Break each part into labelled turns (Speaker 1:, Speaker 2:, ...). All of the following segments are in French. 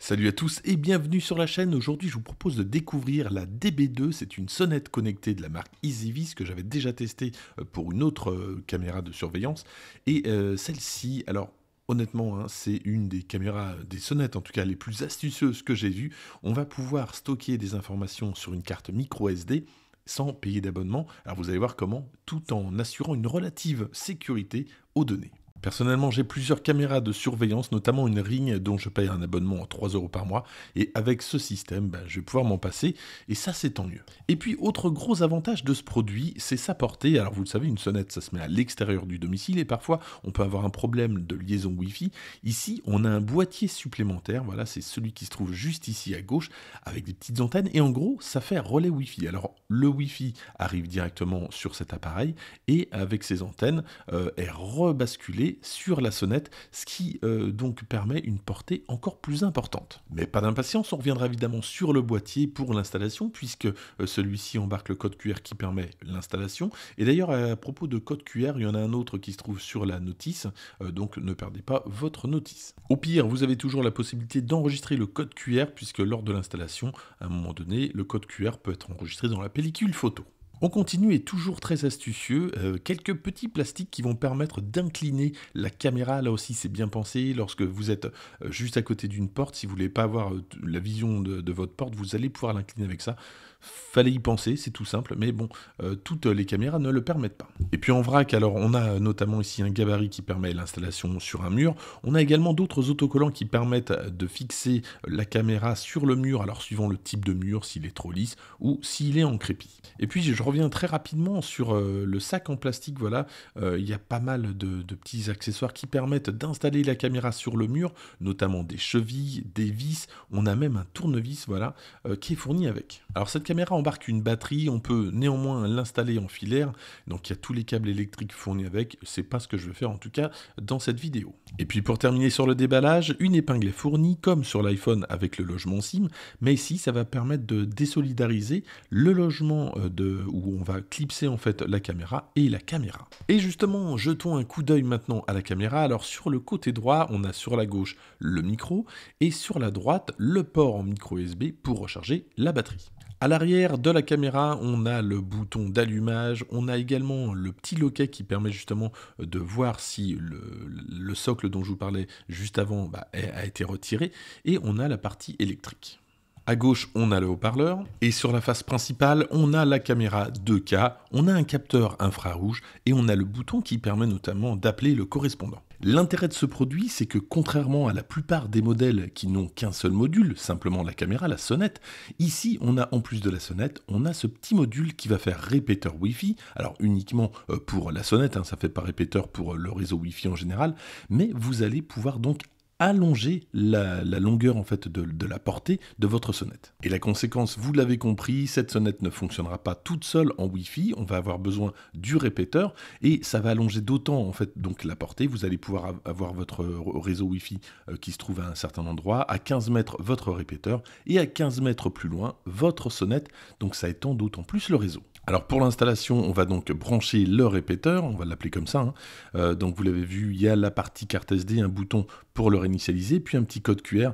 Speaker 1: Salut à tous et bienvenue sur la chaîne. Aujourd'hui, je vous propose de découvrir la DB2. C'est une sonnette connectée de la marque EasyVis que j'avais déjà testée euh, pour une autre euh, caméra de surveillance. Et euh, celle-ci, alors honnêtement, hein, c'est une des caméras, des sonnettes en tout cas les plus astucieuses que j'ai vues. On va pouvoir stocker des informations sur une carte micro SD sans payer d'abonnement. Alors vous allez voir comment, tout en assurant une relative sécurité aux données. Personnellement, j'ai plusieurs caméras de surveillance, notamment une Ring dont je paye un abonnement à 3 euros par mois. Et avec ce système, ben, je vais pouvoir m'en passer. Et ça, c'est tant mieux. Et puis, autre gros avantage de ce produit, c'est sa portée. Alors, vous le savez, une sonnette, ça se met à l'extérieur du domicile. Et parfois, on peut avoir un problème de liaison Wi-Fi. Ici, on a un boîtier supplémentaire. Voilà, c'est celui qui se trouve juste ici à gauche, avec des petites antennes. Et en gros, ça fait relais Wi-Fi. Alors, le Wi-Fi arrive directement sur cet appareil. Et avec ses antennes, euh, est rebasculé sur la sonnette, ce qui euh, donc permet une portée encore plus importante. Mais pas d'impatience, on reviendra évidemment sur le boîtier pour l'installation, puisque euh, celui-ci embarque le code QR qui permet l'installation. Et d'ailleurs, à propos de code QR, il y en a un autre qui se trouve sur la notice, euh, donc ne perdez pas votre notice. Au pire, vous avez toujours la possibilité d'enregistrer le code QR, puisque lors de l'installation, à un moment donné, le code QR peut être enregistré dans la pellicule photo. On continue et toujours très astucieux, euh, quelques petits plastiques qui vont permettre d'incliner la caméra, là aussi c'est bien pensé, lorsque vous êtes euh, juste à côté d'une porte, si vous ne voulez pas avoir euh, la vision de votre porte, vous allez pouvoir l'incliner avec ça. Fallait y penser, c'est tout simple, mais bon, euh, toutes les caméras ne le permettent pas. Et puis en vrac, alors on a notamment ici un gabarit qui permet l'installation sur un mur. On a également d'autres autocollants qui permettent de fixer la caméra sur le mur, alors suivant le type de mur, s'il est trop lisse ou s'il est en crépit Et puis je reviens très rapidement sur euh, le sac en plastique, voilà, euh, il y a pas mal de, de petits accessoires qui permettent d'installer la caméra sur le mur, notamment des chevilles, des vis, on a même un tournevis, voilà, qui est fourni avec. Alors cette caméra embarque une batterie, on peut néanmoins l'installer en filaire, donc il y a tous les câbles électriques fournis avec, c'est pas ce que je veux faire en tout cas dans cette vidéo. Et puis pour terminer sur le déballage, une épingle est fournie comme sur l'iPhone avec le logement SIM, mais ici ça va permettre de désolidariser le logement euh, de, où on va clipser en fait la caméra et la caméra. Et justement, jetons un coup d'œil maintenant à la caméra. Alors sur le côté droit, on a sur la gauche le micro et sur la droite le port en micro USB pour recharger la batterie. À l'arrière de la caméra, on a le bouton d'allumage, on a également le petit loquet qui permet justement de voir si le, socle dont je vous parlais juste avant bah, a été retiré, et on a la partie électrique. À gauche, on a le haut-parleur, et sur la face principale, on a la caméra 2K, on a un capteur infrarouge, et on a le bouton qui permet notamment d'appeler le correspondant. L'intérêt de ce produit, c'est que contrairement à la plupart des modèles qui n'ont qu'un seul module, simplement la caméra, la sonnette, ici on a en plus de la sonnette, on a ce petit module qui va faire répéteur Wi-Fi, alors uniquement euh, pour la sonnette, hein, ça ne fait pas répéteur pour euh, le réseau Wi-Fi en général, mais vous allez pouvoir donc allonger la, longueur en fait de, la portée de votre sonnette. Et la conséquence, vous l'avez compris, cette sonnette ne fonctionnera pas toute seule en Wi-Fi, on va avoir besoin du répéteur et ça va allonger d'autant en fait donc la portée. Vous allez pouvoir avoir votre réseau Wi-Fi euh, qui se trouve à un certain endroit, à 15 mètres votre répéteur et à 15 mètres plus loin votre sonnette, donc ça étend d'autant plus le réseau. Alors pour l'installation, on va donc brancher le répéteur, on va l'appeler comme ça. Hein. Euh, donc vous l'avez vu, il y a la partie carte SD, un bouton pour le réinitialiser, puis un petit code QR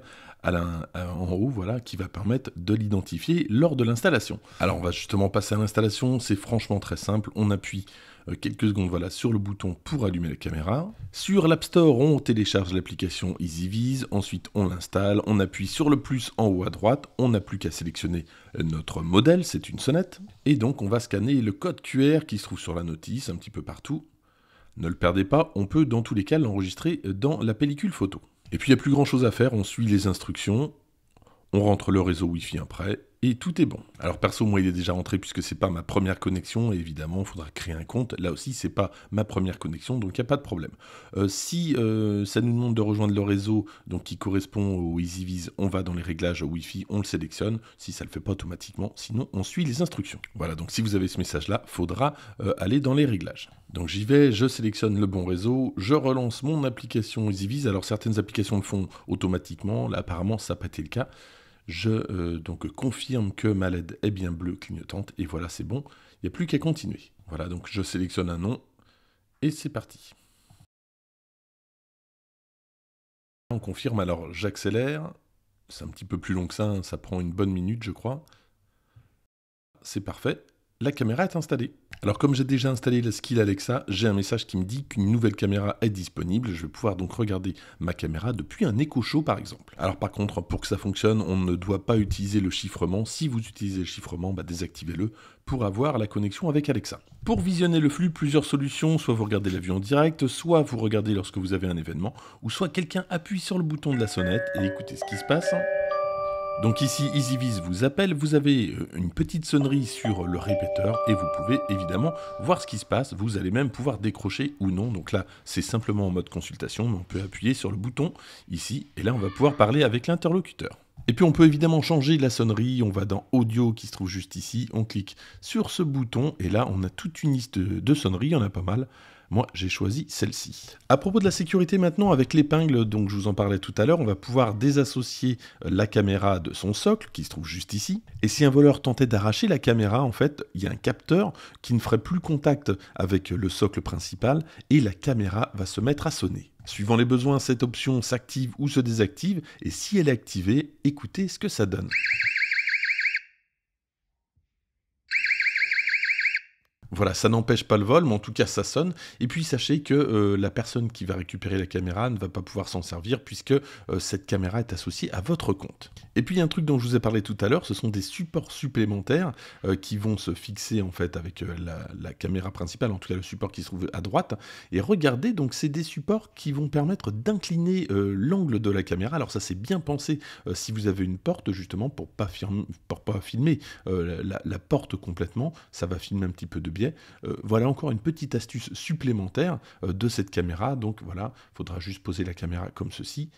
Speaker 1: en haut, voilà, qui va permettre de l'identifier lors de l'installation. Alors on va justement passer à l'installation, c'est franchement très simple, on appuie euh, quelques secondes voilà, sur le bouton pour allumer la caméra. Sur l'App Store, on télécharge l'application EasyViz. ensuite on l'installe, on appuie sur le plus en haut à droite, on n'a plus qu'à sélectionner notre modèle, c'est une sonnette, et donc on va scanner le code QR qui se trouve sur la notice un petit peu partout. Ne le perdez pas, on peut dans tous les cas l'enregistrer dans la pellicule photo. Et puis il n'y a plus grand chose à faire, on suit les instructions, on rentre le réseau Wi-Fi après, et tout est bon. Alors perso, moi il est déjà rentré puisque c'est pas ma première connexion, évidemment il faudra créer un compte. Là aussi c'est pas ma première connexion, donc il n'y a pas de problème. Euh, si euh, ça nous demande de rejoindre le réseau, donc qui correspond au EasyViz, on va dans les réglages Wi-Fi, on le sélectionne. Si ça ne le fait pas automatiquement, sinon on suit les instructions. Voilà, donc si vous avez ce message-là, faudra euh, aller dans les réglages. Donc j'y vais, je sélectionne le bon réseau, je relance mon application EasyViz. Alors certaines applications le font automatiquement, là apparemment ça n'a pas été le cas. Je euh, donc confirme que ma LED est bien bleue clignotante et voilà, c'est bon. Il n'y a plus qu'à continuer. Voilà, donc je sélectionne un nom et c'est parti. On confirme, alors j'accélère. C'est un petit peu plus long que ça, hein, ça prend une bonne minute, je crois. C'est parfait la caméra est installée. Alors comme j'ai déjà installé la skill Alexa, j'ai un message qui me dit qu'une nouvelle caméra est disponible, je vais pouvoir donc regarder ma caméra depuis un écho Show par exemple. Alors par contre, pour que ça fonctionne, on ne doit pas utiliser le chiffrement, si vous utilisez le chiffrement, bah, désactivez-le pour avoir la connexion avec Alexa. Pour visionner le flux, plusieurs solutions, soit vous regardez la vue en direct, soit vous regardez lorsque vous avez un événement, ou soit quelqu'un appuie sur le bouton de la sonnette et écoutez ce qui se passe. Donc ici, EasyViz vous appelle, vous avez euh, une petite sonnerie sur le répéteur et vous pouvez évidemment voir ce qui se passe, vous allez même pouvoir décrocher ou non, donc là c'est simplement en mode consultation, mais on peut appuyer sur le bouton ici et là on va pouvoir parler avec l'interlocuteur. Et puis on peut évidemment changer la sonnerie, on va dans audio qui se trouve juste ici, on clique sur ce bouton et là on a toute une liste de sonneries, il y en a pas mal. Moi, j'ai choisi celle-ci. À propos de la sécurité maintenant, avec l'épingle, dont je vous en parlais tout à l'heure, on va pouvoir désassocier euh, la caméra de son socle, qui se trouve juste ici. Et si un voleur tentait d'arracher la caméra, en fait, il y a un capteur qui ne ferait plus contact avec le socle principal et la caméra va se mettre à sonner. Suivant les besoins, cette option s'active ou se désactive, et si elle est activée, écoutez ce que ça donne. Voilà, ça n'empêche pas le vol, mais en tout cas ça sonne. Et puis sachez que euh, la personne qui va récupérer la caméra ne va pas pouvoir s'en servir puisque euh, cette caméra est associée à votre compte. Et puis il y a un truc dont je vous ai parlé tout à l'heure, ce sont des supports supplémentaires euh, qui vont se fixer en fait avec la, caméra principale, en tout cas le support qui se trouve à droite. Et regardez, donc c'est des supports qui vont permettre d'incliner l'angle de la caméra. Alors ça c'est bien pensé si vous avez une porte justement pour pas, pour pas filmer la, la porte complètement, ça va filmer un petit peu de bien euh, voilà encore une petite astuce supplémentaire euh, de cette caméra. Donc voilà, il faudra juste poser la caméra comme ceci.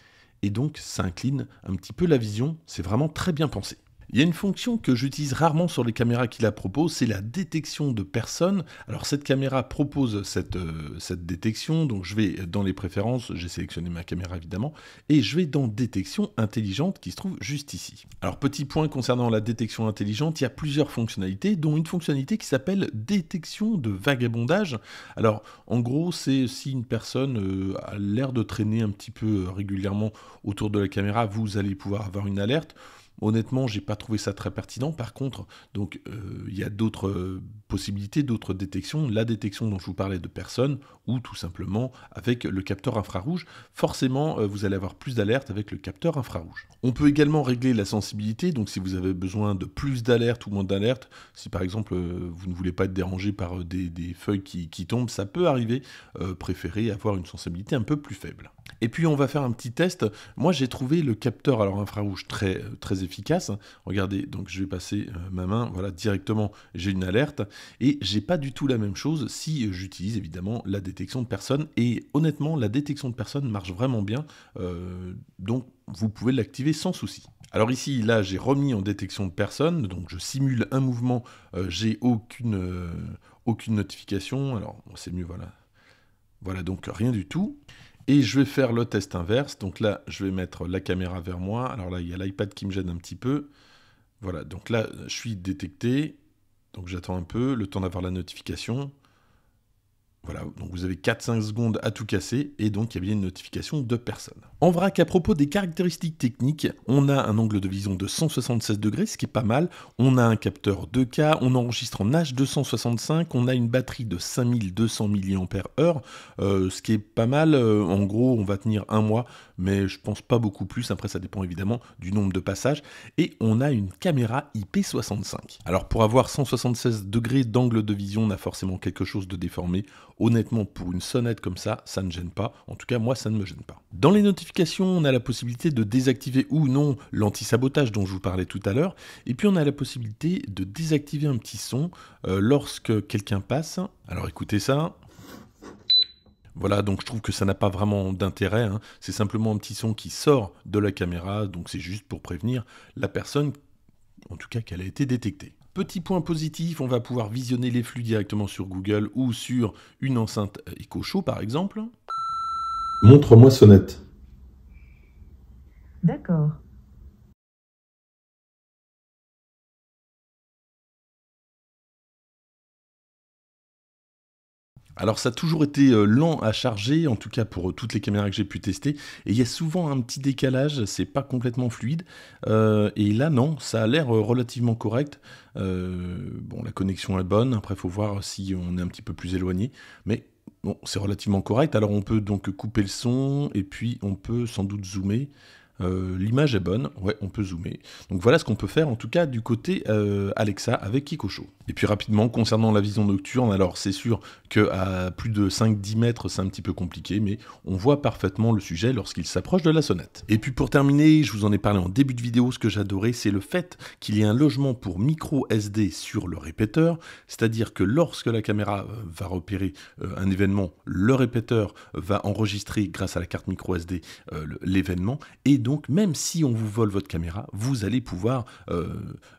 Speaker 1: Et donc ça incline un petit peu la vision. C'est vraiment très bien pensé. Il y a une fonction que j'utilise rarement sur les caméras qui la proposent, c'est la détection de personnes. Alors cette caméra propose euh, cette, détection, donc je vais dans les préférences, j'ai sélectionné ma caméra évidemment, et je vais dans détection intelligente qui se trouve juste ici. Alors petit point concernant la détection intelligente, il y a plusieurs fonctionnalités, dont une fonctionnalité qui s'appelle détection de vagabondage. Alors en gros c'est si une personne euh, a l'air de traîner un petit peu euh, régulièrement autour de la caméra, vous allez pouvoir avoir une alerte. Honnêtement, j'ai pas trouvé ça très pertinent. Par contre, donc euh, il y a d'autres euh, possibilités, d'autres détections. La détection dont je vous parlais de personnes, ou tout simplement avec le capteur infrarouge. Forcément, euh, vous allez avoir plus d'alerte avec le capteur infrarouge. On peut également régler la sensibilité. Donc si vous avez besoin de plus d'alerte ou moins d'alerte, si par exemple vous ne voulez pas être dérangé par des, feuilles qui, tombent, ça peut arriver. préférez avoir une sensibilité un peu plus faible. Et puis on va faire un petit test. Moi j'ai trouvé le capteur alors infrarouge très très efficace. Regardez, donc je vais passer euh, ma main, voilà directement j'ai une alerte et j'ai pas du tout la même chose si j'utilise évidemment la détection de personnes. Et honnêtement la détection de personnes marche vraiment bien, euh, donc vous pouvez l'activer sans souci. Alors ici, là, j'ai remis en détection de personne, donc je simule un mouvement, euh, j'ai aucune, aucune notification, alors c'est mieux, voilà. Voilà donc rien du tout. Et je vais faire le test inverse. Donc là, je vais mettre la caméra vers moi. Alors là, il y a l'iPad qui me gêne un petit peu. Voilà, donc là, je suis détecté. Donc j'attends un peu le temps d'avoir la notification. Voilà, donc vous avez 4-5 secondes à tout casser, et donc il y a bien une notification de personne. En vrac, à propos des caractéristiques techniques, on a un angle de vision de 176 degrés, ce qui est pas mal, on a un capteur 2K, on enregistre en H265, on a une batterie de 5200 mAh, euh, ce qui est pas mal, euh, en gros on va tenir un mois, mais je pense pas beaucoup plus, après ça dépend évidemment du nombre de passages, et on a une caméra IP65. Alors pour avoir 176 degrés d'angle de vision, on a forcément quelque chose de déformé, honnêtement, pour une sonnette comme ça, ça ne gêne pas. En tout cas, moi, ça ne me gêne pas. Dans les notifications, on a la possibilité de désactiver ou non l'anti-sabotage dont je vous parlais tout à l'heure. Et puis, on a la possibilité de désactiver un petit son euh, lorsque quelqu'un passe. Alors, écoutez ça. Voilà, donc je trouve que ça n'a pas vraiment d'intérêt. Hein. C'est simplement un petit son qui sort de la caméra, donc c'est juste pour prévenir la personne, en tout cas, qu'elle a été détectée. Petit point positif, on va pouvoir visionner les flux directement sur Google ou sur une enceinte Show, par exemple. Montre-moi Sonnette. D'accord. Alors ça a toujours été euh, lent à charger, en tout cas pour euh, toutes les caméras que j'ai pu tester, et il y a souvent un petit décalage, c'est pas complètement fluide, euh, et là non, ça a l'air relativement correct, bon la connexion est bonne, après il faut voir si on est un petit peu plus éloigné, mais bon c'est relativement correct, alors on peut donc couper le son, et puis on peut sans doute zoomer, euh, l'image est bonne, ouais, on peut zoomer. Donc voilà ce qu'on peut faire en tout cas du côté euh, Alexa avec Kikocho. Et puis rapidement, concernant la vision nocturne, alors c'est sûr qu'à plus de 5-10 mètres, c'est un petit peu compliqué, mais on voit parfaitement le sujet lorsqu'il s'approche de la sonnette. Et puis pour terminer, je vous en ai parlé en début de vidéo, ce que j'adorais, c'est le fait qu'il y ait un logement pour micro SD sur le répéteur, c'est-à-dire que lorsque la caméra euh, va repérer un événement, le répéteur va enregistrer grâce à la carte micro SD l'événement, et donc, même si on vous vole votre caméra, vous allez pouvoir euh,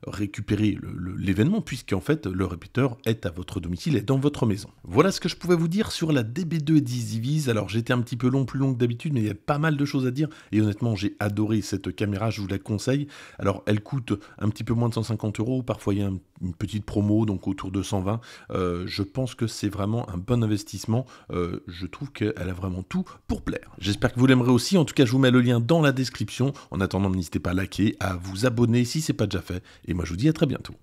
Speaker 1: récupérer l'événement, puisqu'en fait, le répéteur est à votre domicile et dans votre maison. Voilà ce que je pouvais vous dire sur la DB2 divis. Alors, j'étais un petit peu long, plus long que d'habitude, mais il y a pas mal de choses à dire. Et honnêtement, j'ai adoré cette caméra, je vous la conseille. Alors, elle coûte un petit peu moins de 150 euros. Parfois, il y a un une petite promo, donc autour de 120. Euh, je pense que c'est vraiment un bon investissement. Euh, je trouve qu'elle a vraiment tout pour plaire. J'espère que vous l'aimerez aussi. En tout cas, je vous mets le lien dans la description. En attendant, n'hésitez pas à liker, à vous abonner si ce n'est pas déjà fait. Et moi, je vous dis à très bientôt.